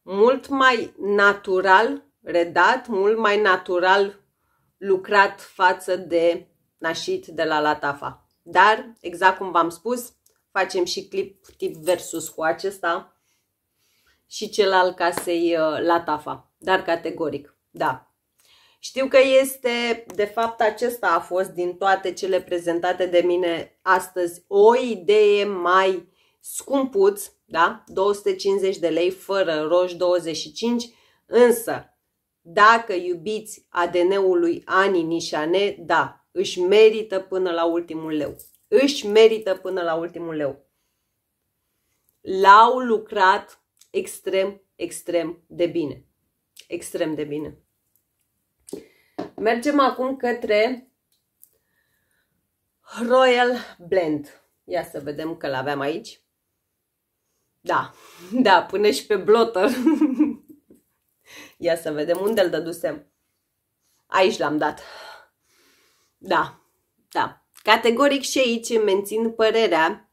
mult mai natural redat, mult mai natural lucrat față de nașit de la Latafa. Dar, exact cum v-am spus, facem și clip tip versus cu acesta și celălalt ca să uh, Latafa dar categoric, da. Știu că este, de fapt acesta a fost din toate cele prezentate de mine astăzi, o idee mai scumpuț, da? 250 de lei fără roș 25, însă dacă iubiți ADN-ul lui Ani Nișane, da, își merită până la ultimul leu. Își merită până la ultimul leu. L-au lucrat extrem, extrem de bine extrem de bine. Mergem acum către Royal Blend. Ia să vedem că l-aveam aici. Da, [LAUGHS] da, pune și pe blotter. [LAUGHS] Ia să vedem unde îl dădusem. Aici l-am dat. Da, da. Categoric și aici mențin părerea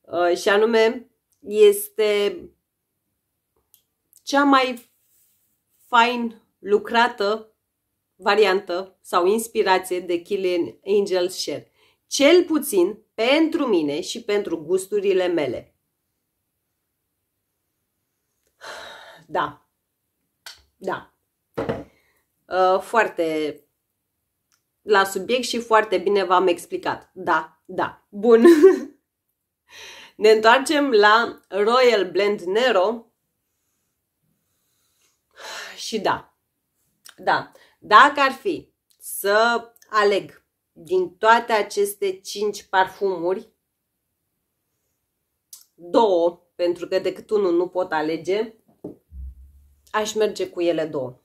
uh, și anume este cea mai fain lucrată variantă sau inspirație de Killian Angel Share. Cel puțin pentru mine și pentru gusturile mele. Da. Da. Uh, foarte la subiect și foarte bine v-am explicat. Da, da. Bun. [LAUGHS] ne întoarcem la Royal Blend Nero, și da. Da. Dacă ar fi să aleg din toate aceste 5 parfumuri, două, pentru că decât unul nu pot alege, aș merge cu ele două.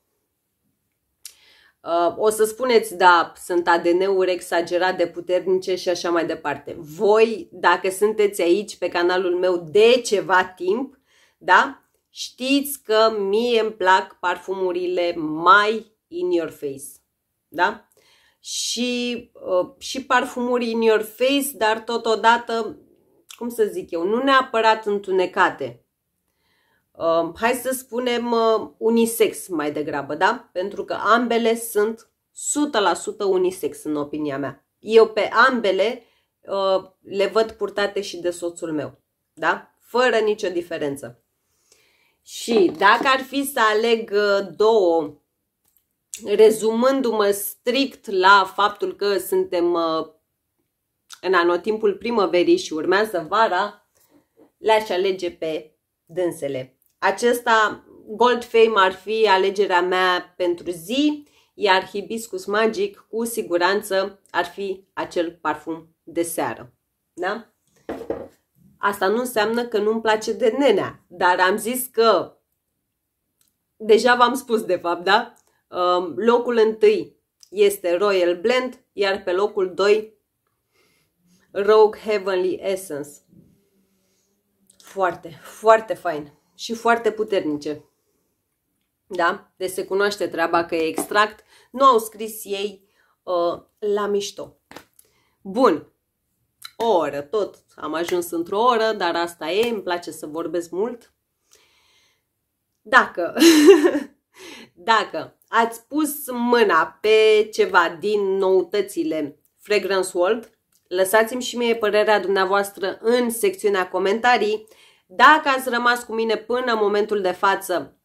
Uh, o să spuneți, da, sunt ADN-uri exagerat de puternice și așa mai departe. Voi, dacă sunteți aici pe canalul meu de ceva timp, da, Știți că mie îmi plac parfumurile mai in your face. Da? Și, uh, și parfumuri in your face, dar totodată, cum să zic eu, nu neapărat întunecate. Uh, hai să spunem uh, unisex mai degrabă, da? Pentru că ambele sunt 100% unisex în opinia mea. Eu pe ambele le văd purtate și de soțul meu, da? Fără nicio diferență. Și dacă ar fi să aleg uh, două, rezumându-mă strict la faptul că suntem uh, în anotimpul primăverii și urmează vara, le-aș alege pe dânsele. Acesta, Gold Fame, ar fi alegerea mea pentru zi, iar Hibiscus Magic cu siguranță ar fi acel parfum de seară. Da? Asta nu înseamnă că nu-mi place de nenea, dar am zis că, deja v-am spus de fapt, da? Um, locul întâi este Royal Blend, iar pe locul 2 Rogue Heavenly Essence. Foarte, foarte fain și foarte puternice. Da? Deci se cunoaște treaba că e extract. Nu au scris ei uh, la mișto. Bun o oră, tot am ajuns într-o oră, dar asta e, îmi place să vorbesc mult. Dacă, [LAUGHS] dacă ați pus mâna pe ceva din noutățile Fragrance World, lăsați-mi și mie părerea dumneavoastră în secțiunea comentarii. Dacă ați rămas cu mine până în momentul de față,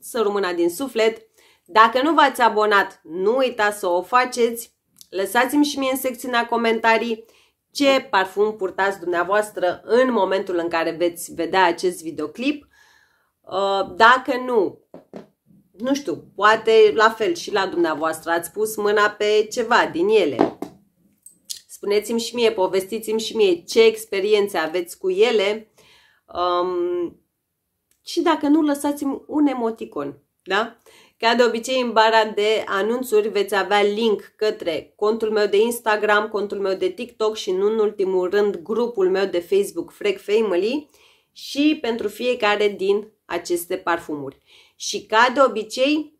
să rămână din suflet. Dacă nu v-ați abonat, nu uitați să o faceți. Lăsați-mi și mie în secțiunea comentarii ce parfum purtați dumneavoastră în momentul în care veți vedea acest videoclip. Uh, dacă nu, nu știu, poate la fel și la dumneavoastră ați pus mâna pe ceva din ele. Spuneți-mi și mie, povestiți-mi și mie ce experiențe aveți cu ele um, și dacă nu, lăsați-mi un emoticon. Da? Ca de obicei, în bara de anunțuri veți avea link către contul meu de Instagram, contul meu de TikTok și, nu în ultimul rând, grupul meu de Facebook Freak Family și pentru fiecare din aceste parfumuri. Și ca de obicei,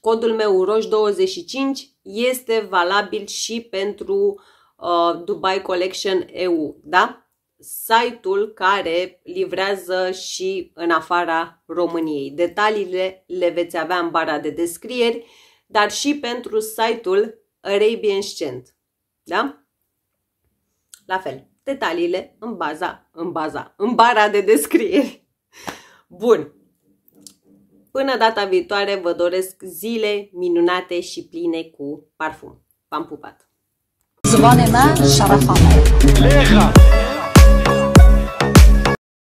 codul meu ROJ25 este valabil și pentru uh, Dubai Collection EU, da? site-ul care livrează și în afara României. Detaliile le veți avea în bara de descrieri, dar și pentru site-ul Arabian Scent. Da? La fel, detaliile în baza, în baza, în bara de descrieri. Bun. Până data viitoare vă doresc zile minunate și pline cu parfum. V-am pupat! زبان من